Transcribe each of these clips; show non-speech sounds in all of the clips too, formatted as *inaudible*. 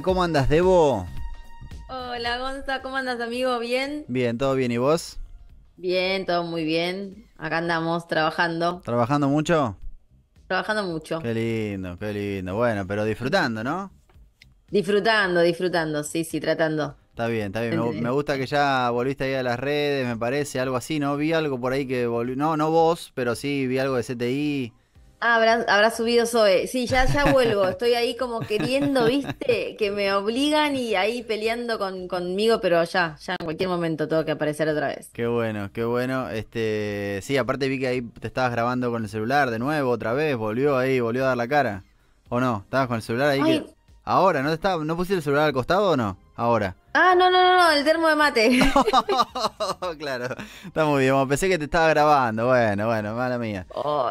¿Cómo andas, Debo? Hola, Gonza, ¿cómo andas, amigo? ¿Bien? Bien, todo bien. ¿Y vos? Bien, todo muy bien. Acá andamos trabajando. ¿Trabajando mucho? Trabajando mucho. Qué lindo, qué lindo. Bueno, pero disfrutando, ¿no? Disfrutando, disfrutando, sí, sí, tratando. Está bien, está bien. Me, gusta que ya volviste ahí a las redes, me parece, algo así, ¿no? Vi algo por ahí que volvió. No, no vos, pero sí vi algo de CTI. Habrá, habrá subido Zoe. Sí, ya, ya vuelvo. Estoy ahí como queriendo, viste, que me obligan y ahí peleando con, conmigo, pero ya, ya en cualquier momento tengo que aparecer otra vez. Qué bueno, qué bueno. Este, sí, aparte vi que ahí te estabas grabando con el celular de nuevo, otra vez, volvió ahí, volvió a dar la cara. ¿O no? ¿Estabas con el celular ahí? Ahora, ¿no, está, ¿no pusiste el celular al costado o no? Ahora. Ah, no, no, no, el termo de mate. *laughs* *laughs* claro, está muy bien. pensé que te estaba grabando. Bueno, bueno, mala mía.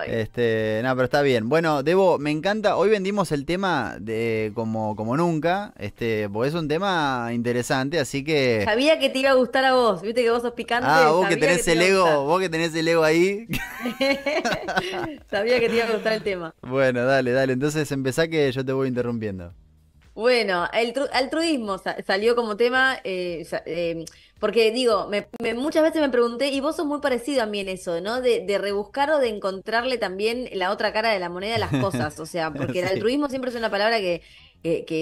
Este, no, pero está bien. Bueno, Debo, me encanta. Hoy vendimos el tema de como, como nunca, este, porque es un tema interesante, así que. Sabía que te iba a gustar a vos, viste que vos sos picante. Ah, vos que tenés el ego, vos que tenés el ego ahí. *laughs* Sabía que te iba a gustar el tema. Bueno, dale, dale. Entonces empezá que yo te voy interrumpiendo. Bueno, el altruismo salió como tema, eh, eh, porque digo, muchas veces me pregunté, y vos sos muy parecido a mí en eso, ¿no? De, rebuscar o de encontrarle también la otra cara de la moneda a las cosas, o sea, *laughs* porque el altruismo siempre es una palabra que,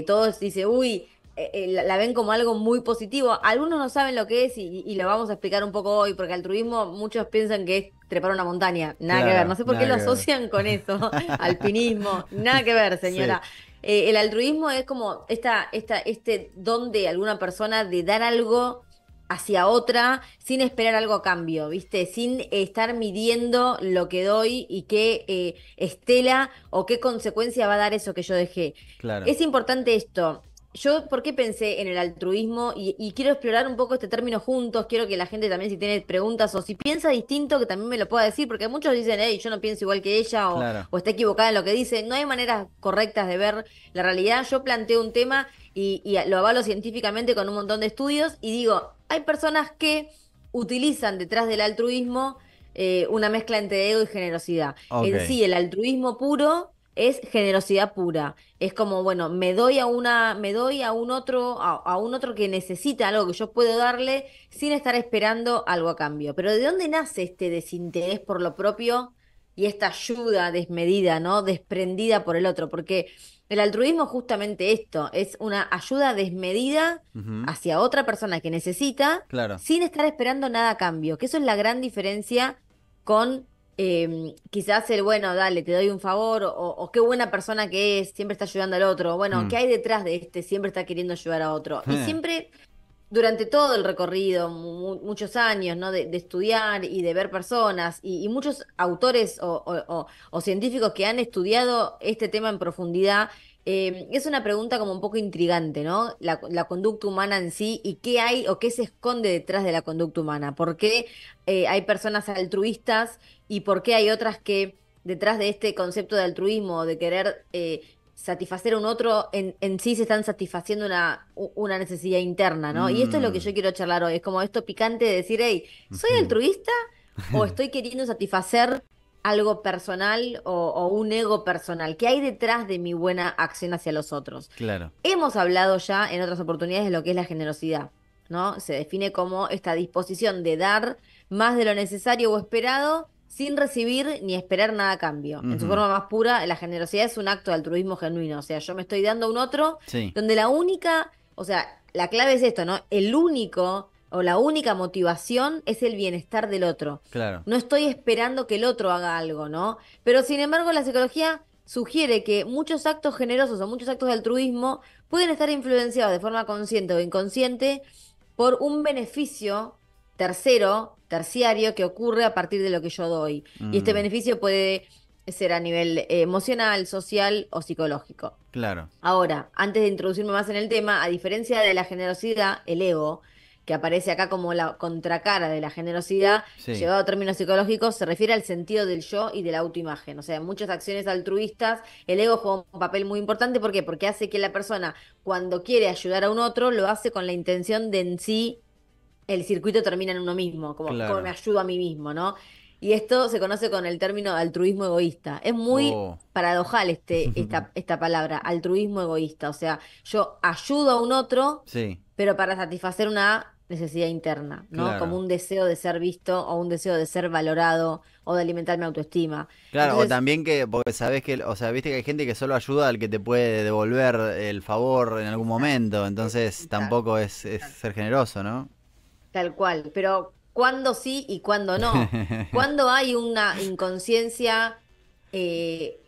todos dicen, uy, eh, la, ven como algo muy positivo. Algunos no saben lo que es y, lo vamos a explicar un poco hoy, porque altruismo muchos piensan que es trepar una montaña. Nada que ver. No sé por qué lo asocian con eso. *laughs* Alpinismo. Nada que ver, señora. Eh, el altruismo es como esta, esta, este don de alguna persona de dar algo hacia otra sin esperar algo a cambio, ¿viste? Sin estar midiendo lo que doy y qué eh, estela o qué consecuencia va a dar eso que yo dejé. Claro. Es importante esto. Yo, ¿por qué pensé en el altruismo? Y, quiero explorar un poco este término juntos. Quiero que la gente también, si tiene preguntas o si piensa distinto, que también me lo pueda decir, porque muchos dicen, hey, yo no pienso igual que ella o, está equivocada en lo que dice. No hay maneras correctas de ver la realidad. Yo planteo un tema y, lo avalo científicamente con un montón de estudios y digo, hay personas que utilizan detrás del altruismo eh, una mezcla entre ego y generosidad. En sí, el altruismo puro es generosidad pura. Es como, bueno, me doy a una, me doy a un otro, a, un otro que necesita algo que yo puedo darle sin estar esperando algo a cambio. Pero ¿de dónde nace este desinterés por lo propio y esta ayuda desmedida, ¿no? desprendida por el otro? Porque el altruismo es justamente esto, es una ayuda desmedida hacia otra persona que necesita claro. sin estar esperando nada a cambio. Que eso es la gran diferencia con Em, quizás el, bueno, dale, te doy un favor, o, qué buena persona que es, siempre está ayudando al otro, bueno, mm. ¿qué hay detrás de este? Siempre está queriendo ayudar a otro. Y eh. siempre, durante todo el recorrido, muchos años, ¿no? De, estudiar y de ver personas, y, muchos autores o, científicos que han estudiado este tema en profundidad. Em, es una pregunta como un poco intrigante, ¿no? La, la, conducta humana en sí y qué hay o qué se esconde detrás de la conducta humana. ¿Por qué eh, hay personas altruistas y por qué hay otras que detrás de este concepto de altruismo, de querer eh, satisfacer a un otro, en, sí se están satisfaciendo una, una necesidad interna, ¿no? Y esto es lo que mm. yo quiero charlar hoy, es como esto picante de decir, hey, ¿soy altruista *laughs* o estoy queriendo satisfacer algo personal o, o, un ego personal? ¿Qué hay detrás de mi buena acción hacia los otros? Claro. Hemos hablado ya en otras oportunidades de lo que es la generosidad, ¿no? Se define como esta disposición de dar más de lo necesario o esperado sin recibir ni esperar nada a cambio. En su forma más pura, la generosidad es un acto de altruismo genuino. O sea, yo me estoy dando a un otro donde la única, o sea, la clave es esto, ¿no? El único o la única motivación es el bienestar del otro. Claro. No estoy esperando que el otro haga algo, ¿no? Pero sin embargo, la psicología sugiere que muchos actos generosos o muchos actos de altruismo pueden estar influenciados de forma consciente o inconsciente por un beneficio tercero, terciario, que ocurre a partir de lo que yo doy. Y este mm. beneficio puede ser a nivel eh, emocional, social o psicológico. Claro. Ahora, antes de introducirme más en el tema, a diferencia de la generosidad, el ego, que aparece acá como la contracara de la generosidad, llevado a términos psicológicos, se refiere al sentido del yo y de la autoimagen. O sea, en muchas acciones altruistas, el ego juega un papel muy importante. ¿Por qué? Porque hace que la persona, cuando quiere ayudar a un otro, lo hace con la intención de en sí el circuito termina en uno mismo, como, me ayudo a mí mismo, ¿no? Y esto se conoce con el término altruismo egoísta. Es muy oh. paradojal este, *laughs* esta, esta palabra, altruismo egoísta. O sea, yo ayudo a un otro, sí. pero para satisfacer una necesidad interna, ¿no? Como un deseo de ser visto o un deseo de ser valorado o de alimentar mi autoestima. Claro, o también que, porque sabes que, o sea, viste que hay gente que solo ayuda al que te puede devolver el favor en algún momento. Entonces tampoco es ser generoso, ¿no? Tal cual, pero ¿cuándo sí y cuándo no? *laughs* ¿Cuándo hay una inconsciencia, eh,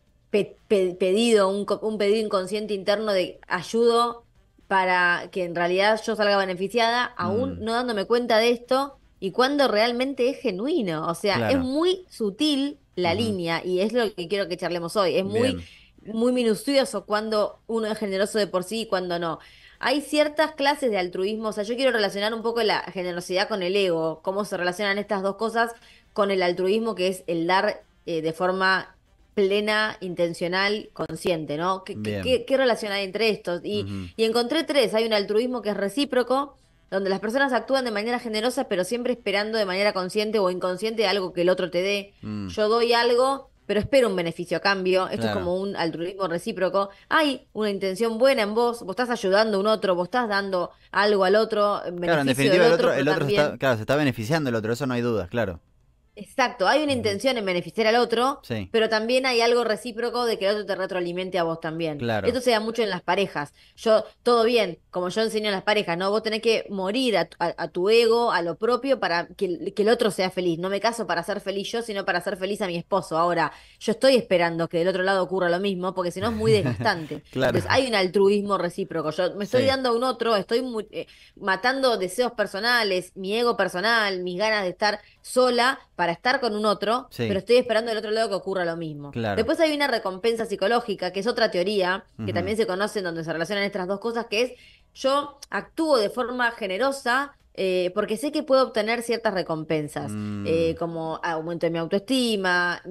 pedido, un, pedido inconsciente interno de ayudo para que en realidad yo salga beneficiada, aún mm. no dándome cuenta de esto? y cuando realmente es genuino. O sea, es muy sutil la línea y es lo que quiero que charlemos hoy. Es muy, muy minucioso cuando uno es generoso de por sí y cuando no hay ciertas clases de altruismo, o sea, yo quiero relacionar un poco la generosidad con el ego, cómo se relacionan estas dos cosas con el altruismo, que es el dar eh, de forma plena, intencional, consciente, ¿no? ¿Qué, qué, relación hay entre estos? Y, y, encontré tres, hay un altruismo que es recíproco, donde las personas actúan de manera generosa, pero siempre esperando de manera consciente o inconsciente algo que el otro te dé. Mm. Yo doy algo pero espero un beneficio a cambio. Esto es como un altruismo recíproco. Hay una intención buena en vos, vos estás ayudando a un otro, vos estás dando algo al otro. en definitiva, el otro, claro, se está beneficiando el otro, eso no hay dudas, claro. Exacto, hay una intención en beneficiar al otro, pero también hay algo recíproco de que el otro te retroalimente a vos también. Esto se da mucho en las parejas. Yo, todo bien, como yo enseño a las parejas, ¿no? Vos tenés que morir a, tu ego, a lo propio, para que, el otro sea feliz. No me caso para ser feliz yo, sino para ser feliz a mi esposo. Ahora, yo estoy esperando que del otro lado ocurra lo mismo, porque si no es muy desgastante. *laughs* claro. Entonces, hay un altruismo recíproco. Yo me estoy dando a un otro, estoy eh, matando deseos personales, mi ego personal, mis ganas de estar sola para estar con un otro, pero estoy esperando del otro lado que ocurra lo mismo. Después hay una recompensa psicológica, que es otra teoría, que también se conoce en donde se relacionan estas dos cosas, que es yo actúo de forma generosa, eh, porque sé que puedo obtener ciertas recompensas, mm. eh, como aumento de mi autoestima,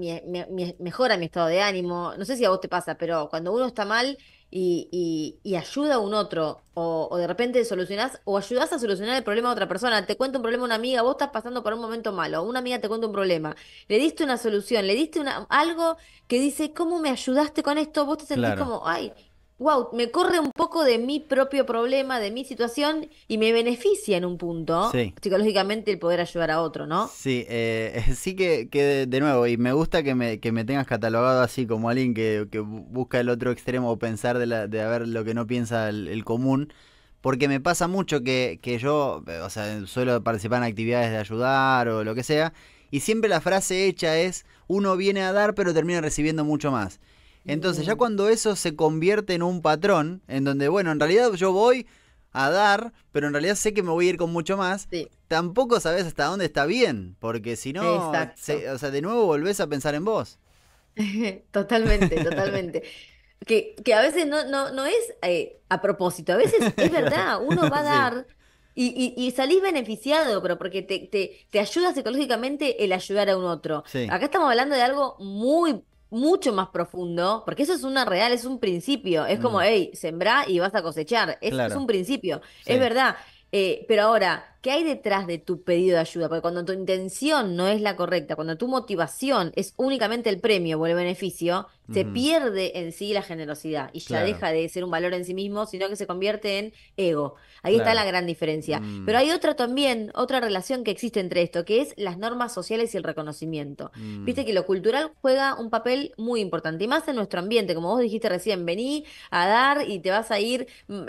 mejora mi estado de ánimo. No sé si a vos te pasa, pero cuando uno está mal, y, y, ayuda a un otro, o, de repente solucionás, o ayudás a solucionar el problema a otra persona, te cuenta un problema una amiga, vos estás pasando por un momento malo, una amiga te cuenta un problema, le diste una solución, le diste algo que dice, ¿cómo me ayudaste con esto? Vos te sentís como, ay, wow, me corre un poco de mi propio problema, de mi situación y me beneficia en un punto psicológicamente el poder ayudar a otro, ¿no? Sí, eh, *laughs* sí que, de nuevo, y me gusta que me, tengas catalogado así como alguien que, busca el otro extremo o pensar de, la, de a lo que no piensa el, común. Porque me pasa mucho que, que yo, o sea, suelo participar en actividades de ayudar o lo que sea, y siempre la frase hecha es, uno viene a dar pero termina recibiendo mucho más. Entonces, ya cuando eso se convierte en un patrón, en donde, bueno, en realidad yo voy a dar, pero en realidad sé que me voy a ir con mucho más, tampoco sabes hasta dónde está bien, porque si no, o sea, de nuevo volvés a pensar en vos. *laughs* totalmente, totalmente. *laughs* que, que, a veces no, no, no es eh, a propósito, a veces es *laughs* verdad, uno va a dar Y, salís beneficiado, pero porque te, te, ayuda psicológicamente el ayudar a un otro. Acá estamos hablando de algo muy mucho más profundo, porque eso es una real, es un principio. Es como, mm. hey, sembrá y vas a cosechar. Es, es un principio. Es verdad. Eh, pero ahora, ¿qué hay detrás de tu pedido de ayuda? Porque cuando tu intención no es la correcta, cuando tu motivación es únicamente el premio o el beneficio, se pierde en sí la generosidad y ya deja de ser un valor en sí mismo, sino que se convierte en ego. Ahí está la gran diferencia. Mm. Pero hay otra también, otra relación que existe entre esto, que es las normas sociales y el reconocimiento. Mm. Viste que lo cultural juega un papel muy importante, y más en nuestro ambiente, como vos dijiste recién, vení a dar y te vas a ir mm, eh,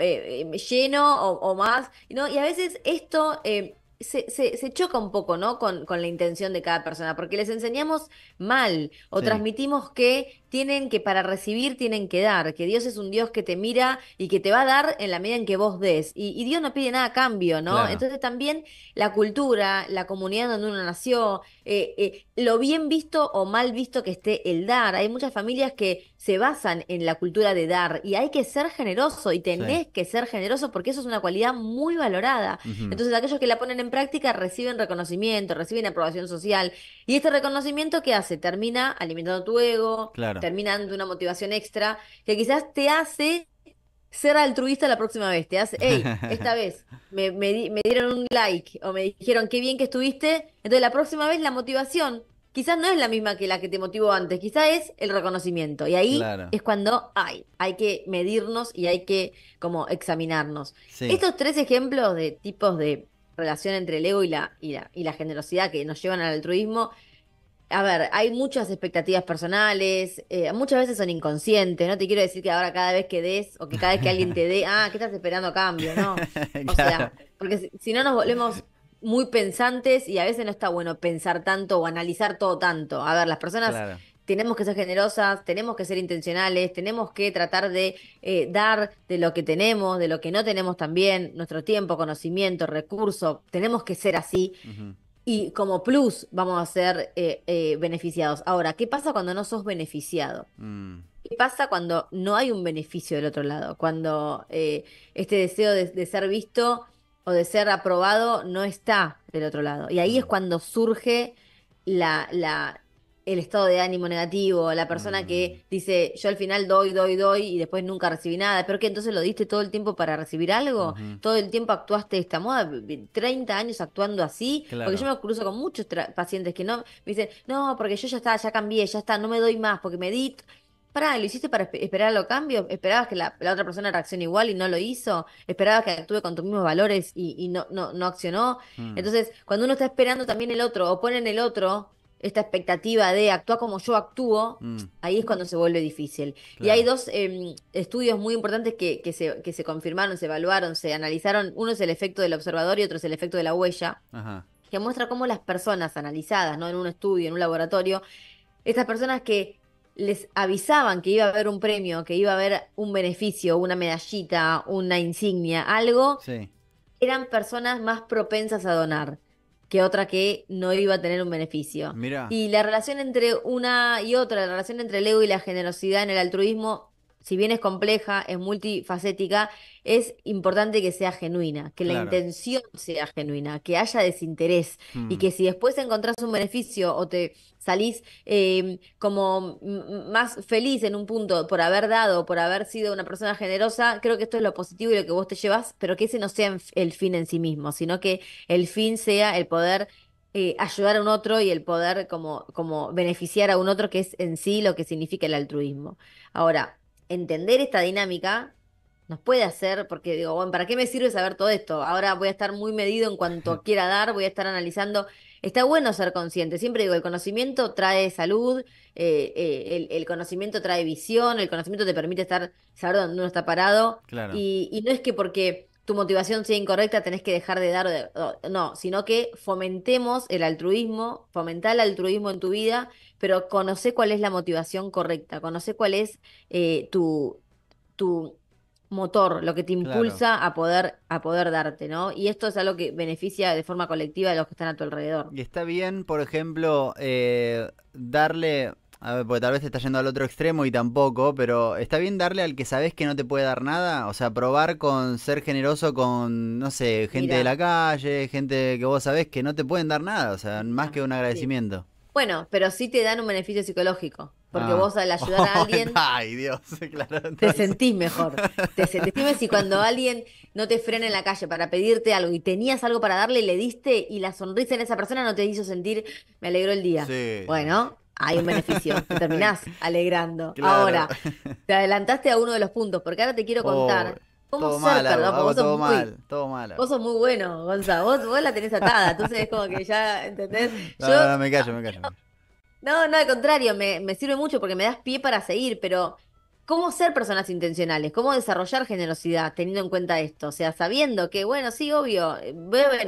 eh, lleno o, más, ¿no? Y a veces esto eh, se, choca un poco, ¿no? Con, la intención de cada persona, porque les enseñamos mal o transmitimos que tienen que para recibir, tienen que dar, que Dios es un Dios que te mira y que te va a dar en la medida en que vos des. Y, Dios no pide nada a cambio, ¿no? Entonces también la cultura, la comunidad donde uno nació, eh, eh, lo bien visto o mal visto que esté el dar. Hay muchas familias que se basan en la cultura de dar y hay que ser generoso y tenés que ser generoso porque eso es una cualidad muy valorada. Entonces aquellos que la ponen en práctica reciben reconocimiento, reciben aprobación social y este reconocimiento ¿qué hace? Termina alimentando tu ego, claro terminando una motivación extra que quizás te hace ser altruista la próxima vez. Te hace, hey, esta *laughs* vez me, dieron un like o me dijeron qué bien que estuviste. Entonces la próxima vez la motivación quizás no es la misma que la que te motivó antes, quizás es el reconocimiento. Y ahí es cuando hay, hay que medirnos y hay que como examinarnos. Estos tres ejemplos de tipos de relación entre el ego y la, y la, y la generosidad que nos llevan al altruismo a ver, hay muchas expectativas personales, eh, muchas veces son inconscientes, no te quiero decir que ahora cada vez que des o que cada vez que alguien te dé, ah, ¿qué estás esperando a cambio? No. *laughs* O sea, porque si, no nos volvemos muy pensantes y a veces no está bueno pensar tanto o analizar todo tanto. A ver, las personas tenemos que ser generosas, tenemos que ser intencionales, tenemos que tratar de eh, dar de lo que tenemos, de lo que no tenemos también, nuestro tiempo, conocimiento, recurso, tenemos que ser así y como plus vamos a ser eh, eh, beneficiados. Ahora, ¿qué pasa cuando no sos beneficiado? Mm. ¿Qué pasa cuando no hay un beneficio del otro lado? Cuando eh, este deseo de, ser visto o de ser aprobado no está del otro lado. Y ahí mm. es cuando surge la, el estado de ánimo negativo, la persona que mm. dice, yo al final doy, doy, doy y después nunca recibí nada, pero que entonces lo diste todo el tiempo para recibir algo, todo el tiempo actuaste esta moda, 30 años actuando así, porque yo me cruzo con muchos pacientes que no, me dicen, no, porque yo ya está, ya cambié, ya está, no me doy más, porque me di, pará, ¿lo hiciste para esperar a los cambios? ¿Esperabas que la, otra persona reaccione igual y no lo hizo? ¿Esperabas que actúe con tus mismos valores y, no, no, no accionó? Mm. Entonces, cuando uno está esperando también el otro o pone en el otro esta expectativa de actuar como yo actúo, mm. ahí es cuando se vuelve difícil. Y hay dos em, estudios muy importantes que, que, se, confirmaron, se evaluaron, se analizaron. Uno es el efecto del observador y otro es el efecto de la huella, que muestra cómo las personas analizadas ¿no? en un estudio, en un laboratorio, estas personas que les avisaban que iba a haber un premio, que iba a haber un beneficio, una medallita, una insignia, algo, eran personas más propensas a donar que otra que no iba a tener un beneficio. Y la relación entre una y otra, la relación entre el ego y la generosidad en el altruismo si bien es compleja, es multifacética, es importante que sea genuina, que la intención sea genuina, que haya desinterés y mm. que si después encontrás un beneficio o te salís em, como más feliz en un punto por haber dado, por haber sido una persona generosa, creo que esto es lo positivo y lo que vos te llevas, pero que ese no sea el fin en sí mismo, sino que el fin sea el poder eh, ayudar a un otro y el poder como, como beneficiar a un otro, que es en sí lo que significa el altruismo. Ahora, entender esta dinámica nos puede hacer, porque digo, bueno, ¿para qué me sirve saber todo esto? Ahora voy a estar muy medido en cuanto *laughs* quiera dar, voy a estar analizando. Está bueno ser consciente, siempre digo, el conocimiento trae salud, eh, eh, el, conocimiento trae visión, el conocimiento te permite estar, saber dónde uno está parado. Y, no es que porque tu motivación sea incorrecta tenés que dejar de dar, no, sino que fomentemos el altruismo, fomentar el altruismo en tu vida pero conoce cuál es la motivación correcta, conoce cuál es eh, tu, tu motor, lo que te impulsa a poder a poder darte, ¿no? Y esto es algo que beneficia de forma colectiva a los que están a tu alrededor. Y está bien, por ejemplo, eh, darle, a ver, porque tal vez te está yendo al otro extremo y tampoco, pero está bien darle al que sabes que no te puede dar nada, o sea, probar con ser generoso con, no sé, gente de la calle, gente que vos sabés que no te pueden dar nada, o sea, más que un agradecimiento. Bueno, pero sí te dan un beneficio psicológico. Porque ah. vos al *laughs* ayudar a alguien. Ay, Dios, *laughs* claro, Te sentís mejor. Te sentís si cuando *laughs* alguien no te frena en la calle para pedirte algo y tenías algo para darle y le diste y la sonrisa en esa persona no te hizo sentir, me alegró el día. Bueno, hay un beneficio. Te terminás alegrando. Ahora, te adelantaste a uno de los puntos, porque ahora te quiero contar. Oh todo mal, hago, todo mal, todo mal. Vos sos muy bueno, Gonzalo, vos, vos la tenés atada, entonces es como que ya, ¿entendés? no, no, me callo, me callo. No, no, al contrario, me, me sirve mucho porque me das pie para seguir, pero cómo ser personas intencionales, cómo desarrollar generosidad teniendo en cuenta esto, o sea, sabiendo que, bueno, sí, obvio, eh,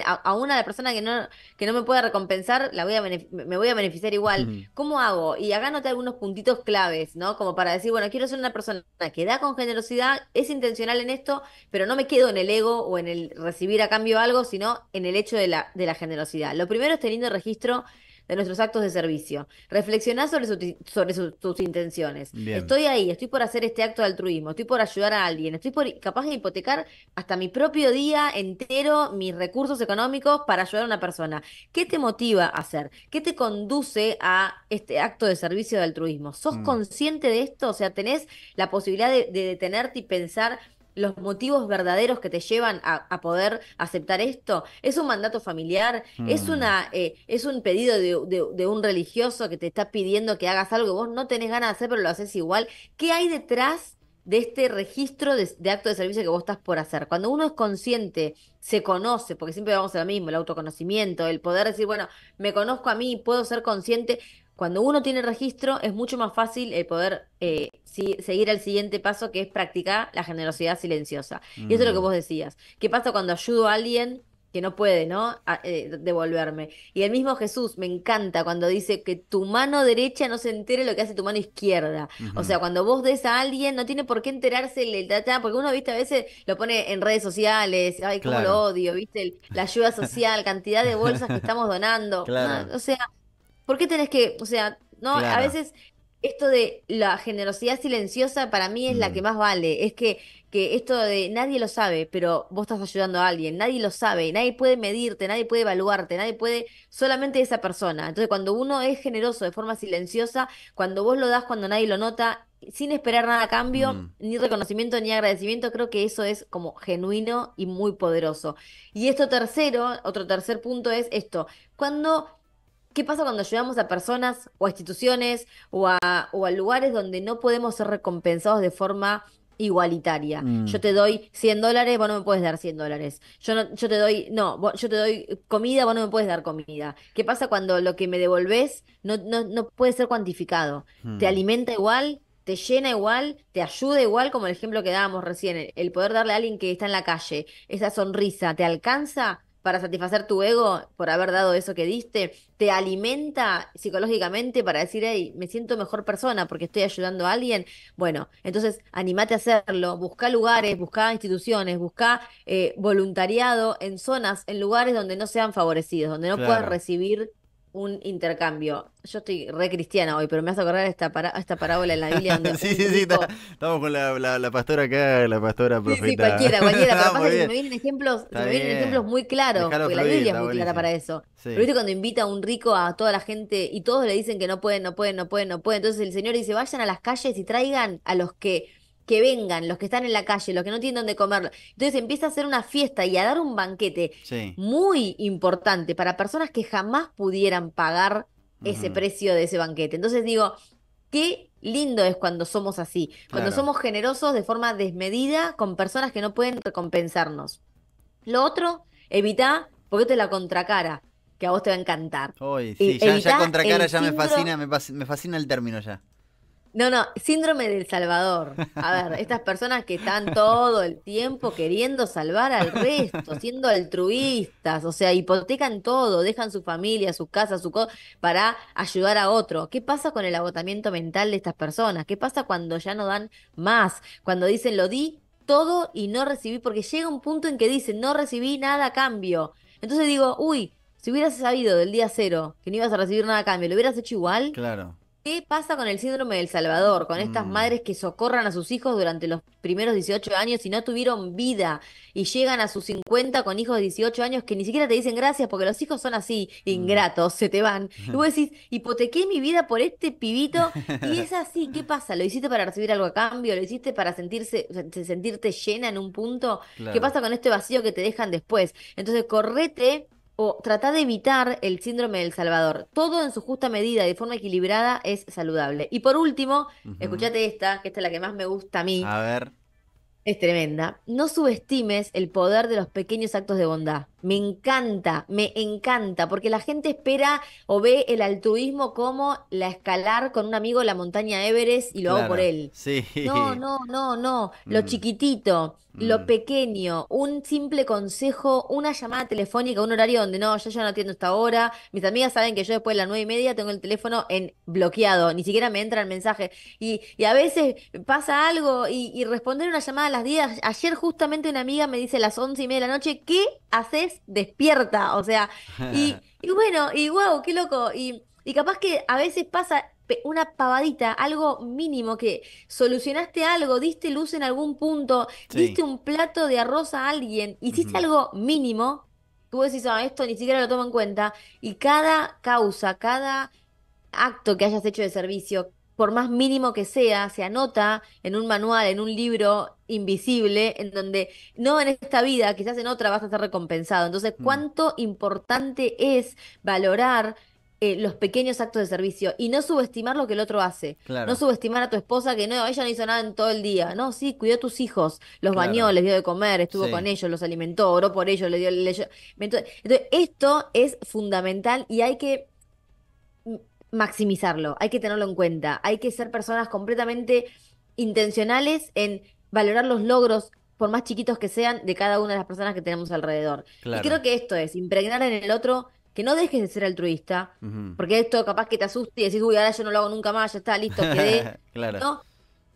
a, una persona que no, que no me puede recompensar, la voy a me voy a beneficiar igual. ¿Cómo hago? Y acá algunos puntitos claves, ¿no? Como para decir, bueno, quiero ser una persona que da con generosidad, es intencional en esto, pero no me quedo en el ego o en el recibir a cambio algo, sino en el hecho de la, de la generosidad. Lo primero es teniendo registro de nuestros actos de servicio. Reflexionás sobre, sobre tus intenciones. Estoy ahí, estoy por hacer este acto de altruismo, estoy por ayudar a alguien, estoy por capaz de hipotecar hasta mi propio día entero, mis recursos económicos para ayudar a una persona. ¿Qué te motiva a hacer? ¿Qué te conduce a este acto de servicio de altruismo? ¿Sos mm. consciente de esto? O sea, ¿tenés la posibilidad de detenerte y pensar los motivos verdaderos que te llevan a, poder aceptar esto? ¿Es un mandato familiar? ¿Es, mm. una, eh, ¿Es un pedido de, un religioso que te está pidiendo que hagas algo que vos no tenés ganas de hacer, pero lo haces igual? ¿Qué hay detrás de este registro de, actos acto de servicio que vos estás por hacer? Cuando uno es consciente, se conoce, porque siempre vamos a lo mismo, el autoconocimiento, el poder decir, bueno, me conozco a mí, puedo ser consciente. Cuando uno tiene registro es mucho más fácil el eh, poder eh, seguir al siguiente paso que es practicar la generosidad silenciosa. Y eso es lo que vos decías. ¿Qué pasa cuando ayudo a alguien que no puede, ¿no? Eh, devolverme. Y el mismo Jesús me encanta cuando dice que tu mano derecha no se entere lo que hace tu mano izquierda. O sea, cuando vos des a alguien, no tiene por qué enterarse, el, porque uno, viste, a veces lo pone en redes sociales, ay, cómo lo odio, viste, la ayuda social, cantidad de bolsas que *laughs* estamos donando. o sea, ¿Por qué tenés que, o sea, no, a veces esto de la generosidad silenciosa para mí es la mm. que más vale. Es que, que esto de nadie lo sabe, pero vos estás ayudando a alguien, nadie lo sabe, nadie puede medirte, nadie puede evaluarte, nadie puede, solamente esa persona. Entonces, cuando uno es generoso de forma silenciosa, cuando vos lo das cuando nadie lo nota, sin esperar nada a cambio, mm. ni reconocimiento ni agradecimiento, creo que eso es como genuino y muy poderoso. Y esto tercero, otro tercer punto es esto, cuando ¿Qué pasa cuando ayudamos a personas o a instituciones o a, lugares donde no podemos ser recompensados de forma igualitaria. Mm. Yo te doy 100 dólares, vos no me puedes dar 100 dólares. Yo, yo te doy, no, yo te doy comida, vos no me puedes dar comida. ¿Qué pasa cuando lo que me devolvés no, no, puede ser cuantificado? Mm. Te alimenta igual, te llena igual, te ayuda igual, como el ejemplo que dábamos recién, el poder darle a alguien que está en la calle esa sonrisa, ¿te alcanza? para satisfacer tu ego por haber dado eso que diste, te alimenta psicológicamente para decir, hey, me siento mejor persona porque estoy ayudando a alguien. Bueno, entonces animate a hacerlo, busca lugares, busca instituciones, busca eh, voluntariado en zonas, en lugares donde no sean favorecidos, donde no puedas recibir un intercambio. Yo estoy re cristiana hoy, pero me hace acordar esta, esta parábola en la Biblia donde. *laughs* sí, sí, sí, estamos con la, la, pastora acá, la pastora profeta. Sí, cualquiera, cualquiera. *laughs* Ah, pero me vienen ejemplos, muy claros, porque la Biblia es muy clara para eso. Pero viste cuando invita a un rico a toda la gente y todos le dicen que no pueden, no pueden, no pueden, no pueden. Entonces el Señor dice, vayan a las calles y traigan a los que que vengan los que están en la calle, los que no tienen dónde comer. Entonces empieza a hacer una fiesta y a dar un banquete muy importante para personas que jamás pudieran pagar ese precio de ese banquete. Entonces digo, qué lindo es cuando somos así, cuando somos generosos de forma desmedida con personas que no pueden recompensarnos. Lo otro, evita, porque te la contracara, que a vos te va a encantar. Uy, sí, eh, ya, contracara ya me fascina, me fascina el término ya. No, no, síndrome del Salvador. A ver, *laughs* estas personas que están todo el tiempo queriendo salvar al resto, siendo altruistas, o sea, hipotecan todo, dejan su familia, su casa, su cosa, para ayudar a otro. ¿Qué pasa con el agotamiento mental de estas personas? ¿Qué pasa cuando ya no dan más? Cuando dicen, lo di todo y no recibí, porque llega un punto en que dicen, no recibí nada a cambio. Entonces digo, uy, si hubieras sabido del día cero que no ibas a recibir nada a cambio, ¿lo hubieras hecho igual? Claro. ¿Qué pasa con el síndrome del Salvador? Con estas mm. madres que socorran a sus hijos durante los primeros 18 años y no tuvieron vida y llegan a sus 50 con hijos de 18 años que ni siquiera te dicen gracias porque los hijos son así, mm. ingratos, se te van. *laughs* Y vos decís, hipotequé mi vida por este pibito y *laughs* es así, ¿qué pasa? ¿Lo hiciste para recibir algo a cambio? ¿Lo hiciste para sentirse, sentirte llena en un punto? ¿Qué pasa con este vacío que te dejan después? Entonces, correte o trata de evitar el síndrome del Salvador. Todo en su justa medida de forma equilibrada es saludable. Y por último, escuchate esta, que esta es la que más me gusta a mí. A ver. Es tremenda. No subestimes el poder de los pequeños actos de bondad. Me encanta, me encanta, porque la gente espera o ve el altruismo como la escalar con un amigo la montaña Everest y lo hago por él. No, no, no, no. Lo mm. chiquitito lo mm. pequeño, un simple consejo, una llamada telefónica, un horario donde no, yo ya no atiendo esta hora. Mis amigas saben que yo después de las nueve y media tengo el teléfono en bloqueado, ni siquiera me entra el mensaje. Y, a veces pasa algo y, responder una llamada a las 10. Ayer justamente una amiga me dice a las once y media de la noche, ¿qué haces despierta? O sea, y, *laughs* bueno, y wow, qué loco. y capaz que a veces pasa una pavadita, algo mínimo que solucionaste algo, diste luz en algún punto, diste un plato de arroz a alguien, hiciste algo mínimo, tú decís, ah, esto ni siquiera lo tomo en cuenta, y cada causa, cada acto que hayas hecho de servicio, por más mínimo que sea, se anota en un manual, en un libro invisible, en donde no en esta vida, quizás en otra vas a estar recompensado. Entonces, mm. cuánto importante es valorar eh, los pequeños actos de servicio y no subestimar lo que el otro hace. No subestimar a tu esposa que no, ella no hizo nada en todo el día. No, sí, cuidó a tus hijos, los bañó, les dio de comer, estuvo con ellos, los alimentó, oró por ellos, le dio. Entonces, esto es fundamental y hay que maximizarlo, hay que tenerlo en cuenta, hay que ser personas completamente intencionales en valorar los logros, por más chiquitos que sean, de cada una de las personas que tenemos alrededor. Y creo que esto es, impregnar en el otro que no dejes de ser altruista, porque esto capaz que te asuste y decís, uy, ahora yo no lo hago nunca más, ya está, listo, quedé. *laughs* claro. No,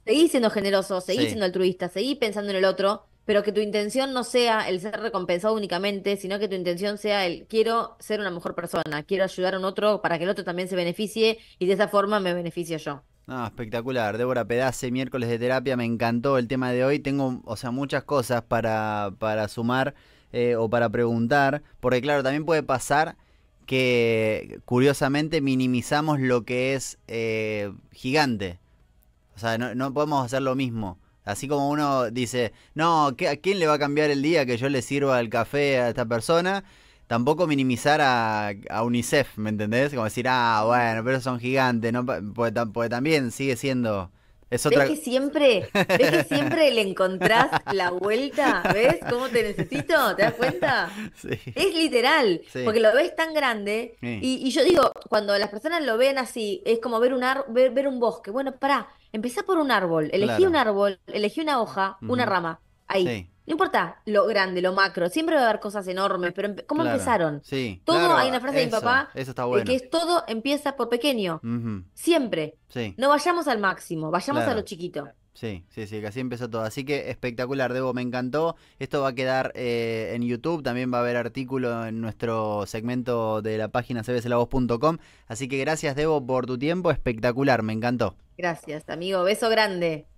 seguí siendo generoso, seguí siendo altruista, seguí pensando en el otro, pero que tu intención no sea el ser recompensado únicamente, sino que tu intención sea el quiero ser una mejor persona, quiero ayudar a un otro para que el otro también se beneficie y de esa forma me beneficie yo. Ah, espectacular. Débora Pedace, miércoles de terapia, me encantó el tema de hoy. Tengo, o sea, muchas cosas para, para sumar eh, o para preguntar, porque claro, también puede pasar que curiosamente minimizamos lo que es eh, gigante. O sea, no, podemos hacer lo mismo. Así como uno dice, no, ¿a quién le va a cambiar el día que yo le sirva el café a esta persona? Tampoco minimizar a, UNICEF, ¿me entendés? Como decir, ah, bueno, pero son gigantes, ¿no? porque también sigue siendo es otra... ¿Ves que siempre, ¿ves que siempre le encontrás la vuelta? ¿Ves cómo te necesito? ¿Te das cuenta? Es literal, porque lo ves tan grande. Y, yo digo, cuando las personas lo ven así, es como ver un, ver, un bosque. Bueno, pará, empezá por un árbol, elegí un árbol, elegí una hoja, una rama, ahí. No importa lo grande, lo macro, siempre va a haber cosas enormes, eh, pero ¿cómo empezaron? Todo, hay una frase de mi papá eh, que es todo empieza por pequeño, siempre. Sí, No vayamos al máximo, vayamos a lo chiquito. Sí, sí, sí, que así empezó todo. Así que espectacular, Debo, me encantó. Esto va a quedar eh, en YouTube, también va a haber artículo en nuestro segmento de la página cbslavoz.com. Así que gracias, Debo, por tu tiempo. Espectacular, me encantó. Gracias, amigo. Beso grande.